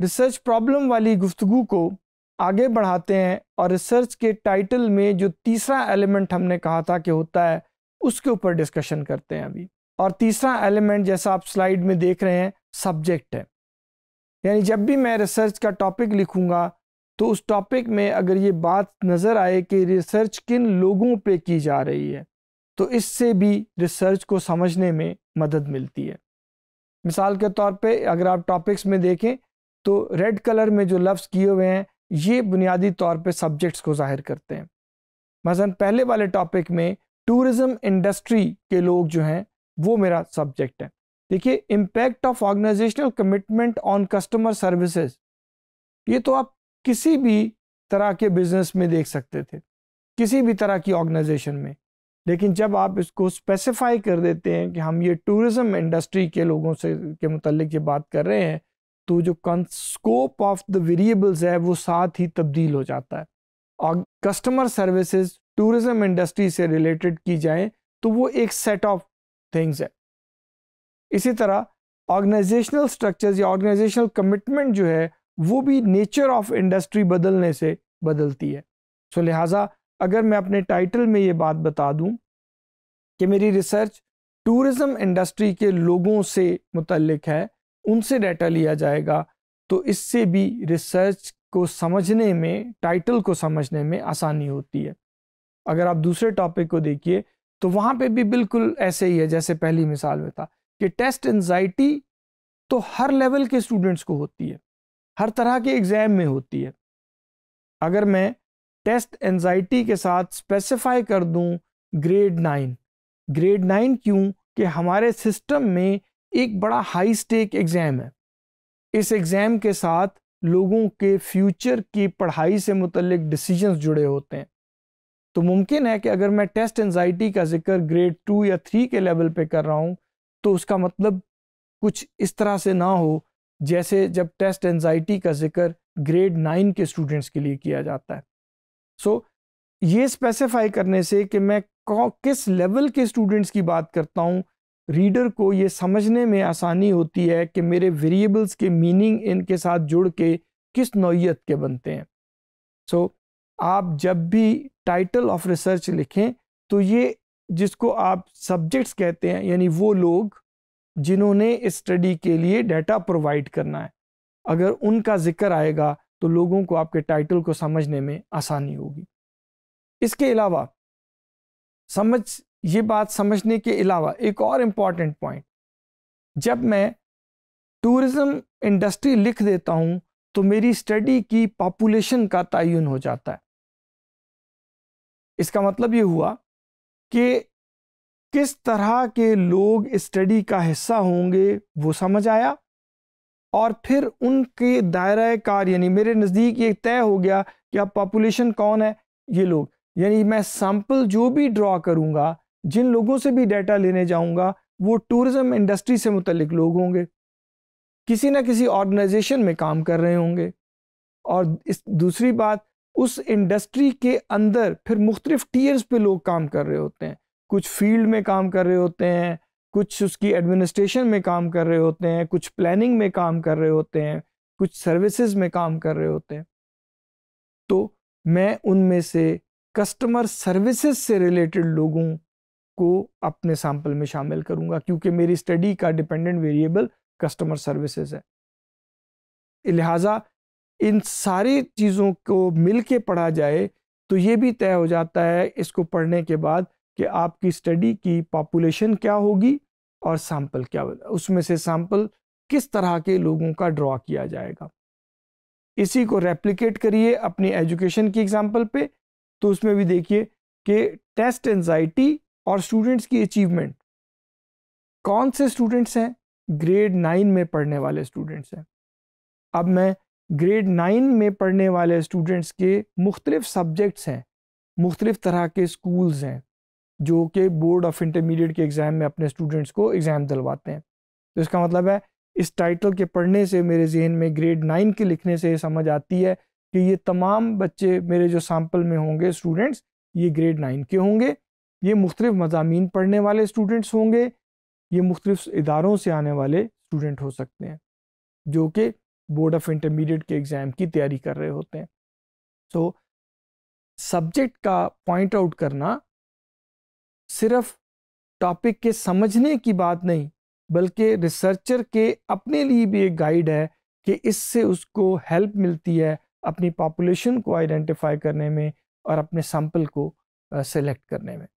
research problem वाली गुफ्तु को आगे बढ़ाते हैं और रिसर्च के टाइटल में जो तीसरा एलिमेंट हमने कहा था कि होता है उसके ऊपर डिस्कशन करते हैं अभी और तीसरा एलिमेंट जैसा आप स्लाइड में देख रहे हैं सब्जेक्ट है यानी जब भी मैं रिसर्च का टॉपिक लिखूंगा तो उस टॉपिक में अगर ये बात नज़र आए कि रिसर्च किन लोगों पे की जा रही है तो इससे भी रिसर्च को समझने में मदद मिलती है मिसाल के तौर पे अगर आप टॉपिक्स में देखें तो रेड कलर में जो लफ्ज़ किए हुए हैं ये बुनियादी तौर पे सब्जेक्ट्स को जाहिर करते हैं मसलन पहले वाले टॉपिक में टूरिज़्म इंडस्ट्री के लोग जो हैं वो मेरा सब्जेक्ट है देखिए impact of organisational commitment on customer services ये तो आप किसी भी तरह के बिजनेस में देख सकते थे किसी भी तरह की ऑर्गेनाइजेशन में लेकिन जब आप इसको स्पेसिफाई कर देते हैं कि हम ये टूरिज़्म इंडस्ट्री के लोगों से के मुतल ये बात कर रहे हैं तो जो स्कोप ऑफ द वेरिएबल्स है वो साथ ही तब्दील हो जाता है और कस्टमर सर्विसेज टूरिज्म इंडस्ट्री से रिलेटेड की जाए तो वो एक सेट ऑफ थिंग्स है इसी तरह ऑर्गेनाइजेशनल स्ट्रक्चर्स या ऑर्गेनाइजेशनल कमिटमेंट जो है वो भी नेचर ऑफ इंडस्ट्री बदलने से बदलती है सो so, लिहाजा अगर मैं अपने टाइटल में ये बात बता दूँ कि मेरी रिसर्च टूरिज्म इंडस्ट्री के लोगों से मुतलक है उनसे डाटा लिया जाएगा तो इससे भी रिसर्च को समझने में टाइटल को समझने में आसानी होती है अगर आप दूसरे टॉपिक को देखिए तो वहाँ पे भी बिल्कुल ऐसे ही है जैसे पहली मिसाल में था कि टेस्ट एनजाइटी तो हर लेवल के स्टूडेंट्स को होती है हर तरह के एग्ज़ाम में होती है अगर मैं टेस्ट एनजाइटी के साथ स्पेसिफाई कर दूँ ग्रेड नाइन ग्रेड नाइन क्यों कि हमारे सिस्टम में एक बड़ा हाई स्टेक एग्ज़ाम है इस एग्ज़ाम के साथ लोगों के फ्यूचर की पढ़ाई से मुतलक डिसीजंस जुड़े होते हैं तो मुमकिन है कि अगर मैं टेस्ट एनजाइटी का जिक्र ग्रेड टू या थ्री के लेवल पे कर रहा हूँ तो उसका मतलब कुछ इस तरह से ना हो जैसे जब टेस्ट एनजाइटी का जिक्र ग्रेड नाइन के स्टूडेंट्स के लिए किया जाता है सो so, ये स्पेसिफाई करने से कि मैं किस लेवल के स्टूडेंट्स की बात करता हूँ रीडर को ये समझने में आसानी होती है कि मेरे वेरिएबल्स के मीनिंग इनके साथ जुड़ के किस नौीयत के बनते हैं सो so, आप जब भी टाइटल ऑफ रिसर्च लिखें तो ये जिसको आप सब्जेक्ट्स कहते हैं यानी वो लोग जिन्होंने स्टडी के लिए डाटा प्रोवाइड करना है अगर उनका जिक्र आएगा तो लोगों को आपके टाइटल को समझने में आसानी होगी इसके अलावा समझ ये बात समझने के अलावा एक और इम्पॉर्टेंट पॉइंट जब मैं टूरिज़्म इंडस्ट्री लिख देता हूँ तो मेरी स्टडी की पॉपुलेशन का तयन हो जाता है इसका मतलब ये हुआ कि किस तरह के लोग स्टडी का हिस्सा होंगे वो समझ आया और फिर उनके दायरा कार यानी मेरे नज़दीक ये तय हो गया कि अब पॉपुलेशन कौन है ये लोग यानी मैं सैम्पल जो भी ड्रॉ करूँगा जिन लोगों से भी डाटा लेने जाऊँगा वो टूरिज़म इंडस्ट्री से मुतलक लोग होंगे किसी ना किसी ऑर्गेनाइजेशन में काम कर रहे होंगे और इस दूसरी बात उस इंडस्ट्री के अंदर फिर मुख्तलिफ टीयर्स पे लोग काम कर रहे होते हैं कुछ फील्ड में काम कर रहे होते हैं कुछ उसकी एडमिनिस्ट्रेशन में काम कर रहे होते हैं कुछ प्लानिंग में काम कर रहे होते हैं कुछ सर्विसेज में काम कर रहे होते हैं तो मैं उनमें से कस्टमर सर्विसेज से रिलेटेड लोगों को अपने सैम्पल में शामिल करूंगा क्योंकि मेरी स्टडी का डिपेंडेंट वेरिएबल कस्टमर सर्विसेज है लिहाजा इन सारी चीज़ों को मिल के पढ़ा जाए तो ये भी तय हो जाता है इसको पढ़ने के बाद कि आपकी स्टडी की पॉपुलेशन क्या होगी और सैम्पल क्या उसमें से सैम्पल किस तरह के लोगों का ड्रॉ किया जाएगा इसी को रेप्लिकेट करिए अपनी एजुकेशन की एग्जांपल पे तो उसमें भी देखिए कि टेस्ट एनजाइटी और स्टूडेंट्स की अचीवमेंट कौन से स्टूडेंट्स हैं ग्रेड नाइन में पढ़ने वाले स्टूडेंट्स हैं अब मैं ग्रेड नाइन में पढ़ने वाले स्टूडेंट्स के मुख्तलिफ सब्जेक्ट्स हैं मुख्तलिफ तरह के स्कूल्स हैं जो कि बोर्ड ऑफ इंटरमीडिएट के एग्ज़ाम में अपने स्टूडेंट्स को एग्ज़ाम दिलवाते हैं तो इसका मतलब है इस टाइटल के पढ़ने से मेरे जहन में ग्रेड नाइन के लिखने से समझ आती है कि ये तमाम बच्चे मेरे जो सैम्पल में होंगे स्टूडेंट्स ये ग्रेड नाइन के होंगे ये मुख्तलिफ मजामी पढ़ने वाले स्टूडेंट्स होंगे ये मुख्तलिफ इदारों से आने वाले स्टूडेंट हो सकते हैं जो कि बोर्ड ऑफ इंटरमीडिएट के एग्ज़ाम की तैयारी कर रहे होते हैं सो सब्जेक्ट का पॉइंट आउट करना सिर्फ टॉपिक के समझने की बात नहीं बल्कि रिसर्चर के अपने लिए भी एक गाइड है कि इससे उसको हेल्प मिलती है अपनी पॉपुलेशन को आइडेंटिफाई करने में और अपने सैंपल को सेलेक्ट करने में